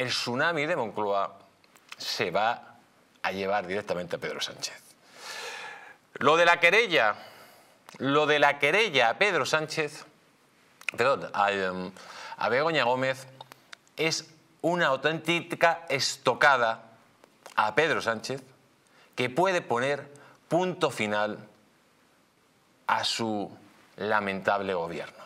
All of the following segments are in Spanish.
el tsunami de Moncloa se va a llevar directamente a Pedro Sánchez. Lo de la querella, lo de la querella a Pedro Sánchez, perdón, a, em, a Begoña Gómez, es una auténtica estocada a Pedro Sánchez que puede poner punto final a su lamentable gobierno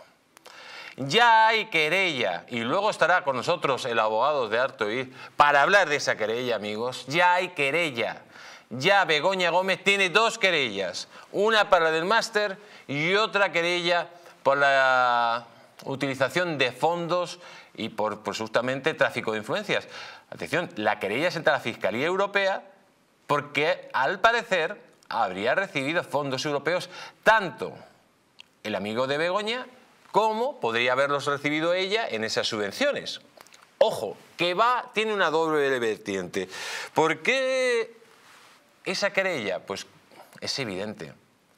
ya hay querella, y luego estará con nosotros el abogado de Artoí para hablar de esa querella, amigos, ya hay querella. Ya Begoña Gómez tiene dos querellas, una para la del máster y otra querella por la utilización de fondos y por pues, justamente tráfico de influencias. Atención, la querella es entre la Fiscalía Europea porque al parecer habría recibido fondos europeos tanto el amigo de Begoña ¿Cómo podría haberlos recibido ella en esas subvenciones. Ojo, que va, tiene una doble vertiente. ¿Por qué esa querella? Pues es evidente.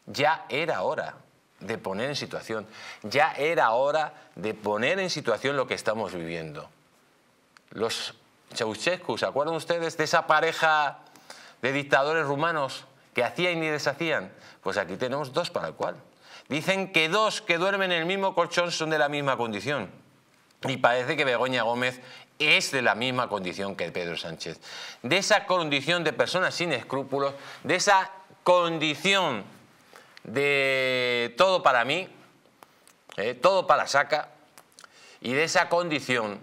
Ya era hora de poner en situación, ya era hora de poner en situación lo que estamos viviendo. Los Ceausescu, ¿se acuerdan ustedes de esa pareja de dictadores rumanos que hacían y deshacían? Pues aquí tenemos dos para el cual. Dicen que dos que duermen en el mismo colchón son de la misma condición. Y parece que Begoña Gómez es de la misma condición que Pedro Sánchez. De esa condición de personas sin escrúpulos, de esa condición de todo para mí, eh, todo para saca, y de esa condición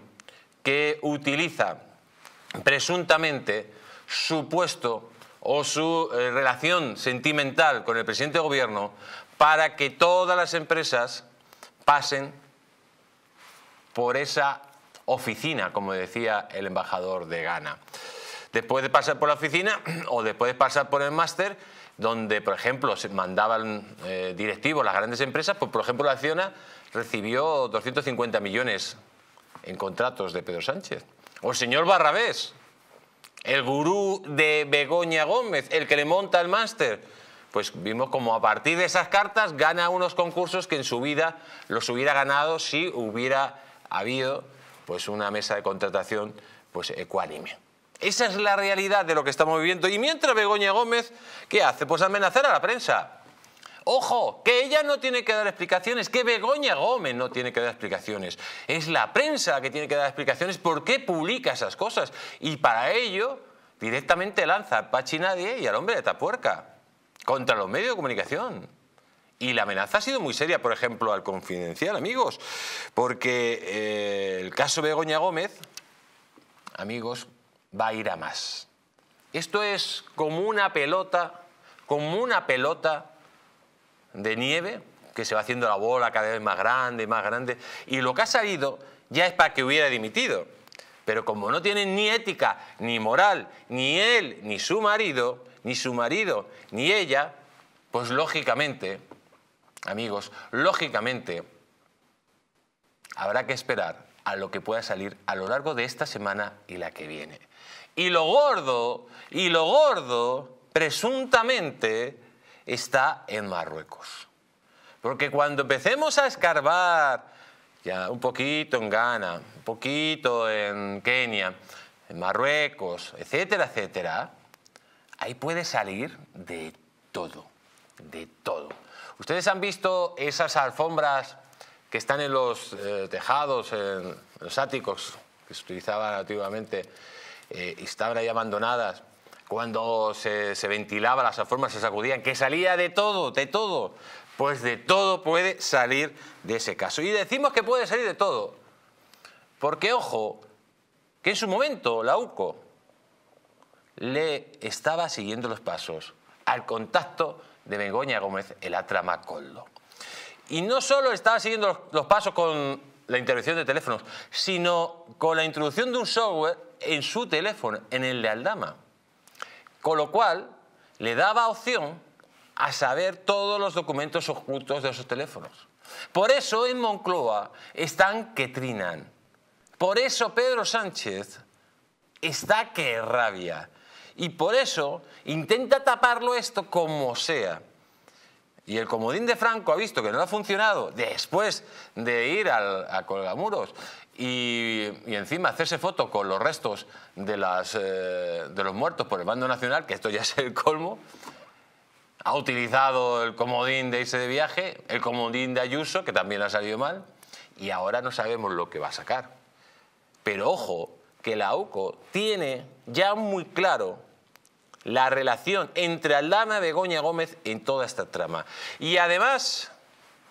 que utiliza presuntamente su puesto o su eh, relación sentimental con el presidente de gobierno para que todas las empresas pasen por esa oficina, como decía el embajador de Ghana. Después de pasar por la oficina o después de pasar por el máster, donde, por ejemplo, se mandaban eh, directivos las grandes empresas, pues, por ejemplo, la Acciona recibió 250 millones en contratos de Pedro Sánchez. O el señor Barrabés, el gurú de Begoña Gómez, el que le monta el máster, pues vimos como a partir de esas cartas gana unos concursos que en su vida los hubiera ganado si hubiera habido pues una mesa de contratación pues ecuánime. Esa es la realidad de lo que estamos viviendo. Y mientras Begoña Gómez, ¿qué hace? Pues amenazar a la prensa. Ojo, que ella no tiene que dar explicaciones, que Begoña Gómez no tiene que dar explicaciones. Es la prensa la que tiene que dar explicaciones por qué publica esas cosas. Y para ello, directamente lanza a Pachi Nadie y al hombre de Tapuerca contra los medios de comunicación. Y la amenaza ha sido muy seria, por ejemplo, al Confidencial, amigos, porque eh, el caso Begoña Gómez, amigos, va a ir a más. Esto es como una pelota, como una pelota de nieve que se va haciendo la bola cada vez más grande, más grande, y lo que ha salido ya es para que hubiera dimitido. Pero como no tienen ni ética, ni moral, ni él, ni su marido, ni su marido, ni ella, pues lógicamente, amigos, lógicamente, habrá que esperar a lo que pueda salir a lo largo de esta semana y la que viene. Y lo gordo, y lo gordo, presuntamente, está en Marruecos. Porque cuando empecemos a escarbar ya un poquito en Ghana, un poquito en Kenia, en Marruecos, etcétera, etcétera, ahí puede salir de todo, de todo. Ustedes han visto esas alfombras que están en los eh, tejados, en los áticos que se utilizaban antiguamente eh, y estaban ahí abandonadas, cuando se, se las alfombras, se sacudían, que salía de todo, de todo. Pues de todo puede salir de ese caso. Y decimos que puede salir de todo. Porque, ojo, que en su momento la UCO le estaba siguiendo los pasos al contacto de Begoña Gómez, el atrama Y no solo estaba siguiendo los, pasos con la intervención de teléfonos, sino con la introducción de un software en su teléfono, en el de Aldama. Con lo cual, le daba opción a saber todos los documentos ocultos de esos teléfonos. Por eso en Moncloa están que trinan. Por eso Pedro Sánchez está que rabia. Y por eso intenta taparlo esto como sea. Y el comodín de Franco ha visto que no ha funcionado después de ir al, a Colgamuros y, encima hacerse foto con los restos de, las, eh, de los muertos por el bando nacional, que esto ya es el colmo, ha utilizado el comodín de irse de viaje, el comodín de Ayuso, que también ha salido mal, y ahora no sabemos lo que va a sacar. Pero ojo, que la UCO tiene ya muy claro la relación entre Aldana Begoña Gómez en toda esta trama. Y además,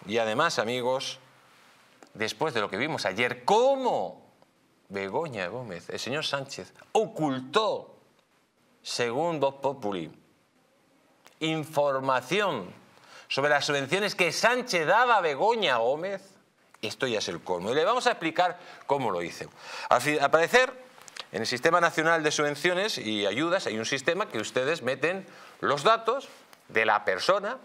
y además, amigos, después de lo que vimos ayer, cómo Begoña Gómez, el señor Sánchez, ocultó, según Vox Populi, información sobre las subvenciones que Sánchez daba a Begoña Gómez, esto ya es el colmo. Y le vamos a explicar cómo lo hice. Al parecer, en el Sistema Nacional de Subvenciones y Ayudas hay un sistema que ustedes meten los datos de la persona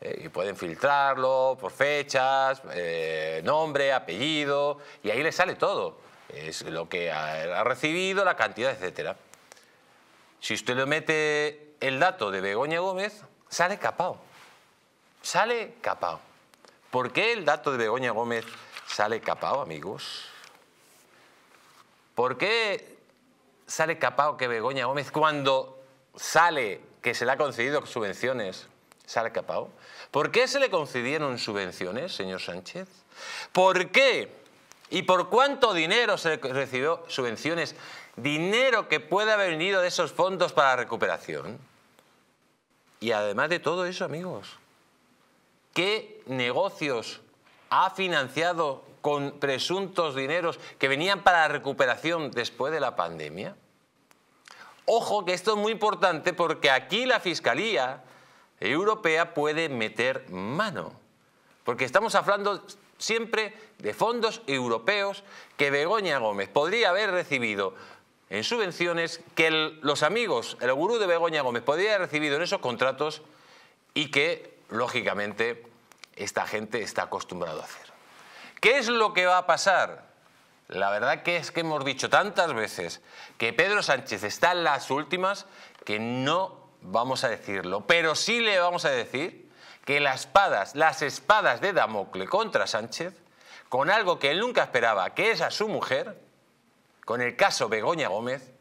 eh, y pueden filtrarlo por fechas, eh, nombre, apellido, y ahí le sale todo. Es lo que ha, ha recibido, la cantidad, etc. Si usted lo mete el dato de Begoña Gómez sale capao. Sale capao. ¿Por qué el dato de Begoña Gómez sale capao, amigos? ¿Por qué sale capao que Begoña Gómez cuando sale que se le ha concedido subvenciones, sale capao? ¿Por qué se le concedieron subvenciones, señor Sánchez? ¿Por qué y por cuánto dinero se recibió subvenciones? Dinero que puede haber venido de esos fondos para la recuperación. Y además de todo eso, amigos, ¿qué negocios ha financiado con presuntos dineros que venían para la recuperación después de la pandemia? Ojo, que esto es muy importante porque aquí la Fiscalía Europea puede meter mano. Porque estamos hablando siempre de fondos europeos que Begoña Gómez podría haber recibido en subvenciones que los amigos, el gurú de Begoña Gómez, podría haber recibido en esos contratos y que, lógicamente, esta gente está acostumbrado a hacer. ¿Qué es lo que va a pasar? La verdad que es que hemos dicho tantas veces que Pedro Sánchez está en las últimas que no vamos a decirlo, pero sí le vamos a decir que las espadas, las espadas de Damocle contra Sánchez, con algo que él nunca esperaba, que es a su mujer, con el caso Begoña Gómez,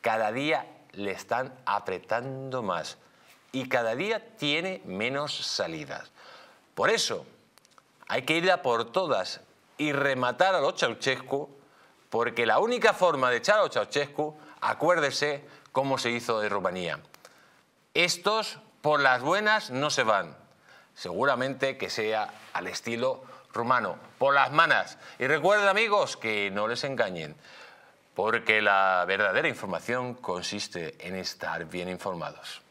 cada día le están apretando más y cada día tiene menos salidas. Por eso, hay que ir a por todas y rematar a los Ceausescu, porque la única forma de echar a los Ceausescu, acuérdese cómo se hizo en Rumanía. Estos, por las buenas, no se van. Seguramente que sea al estilo rumano, por las manas. Y recuerden, amigos, que no les engañen porque la verdadera información consiste en estar bien informados.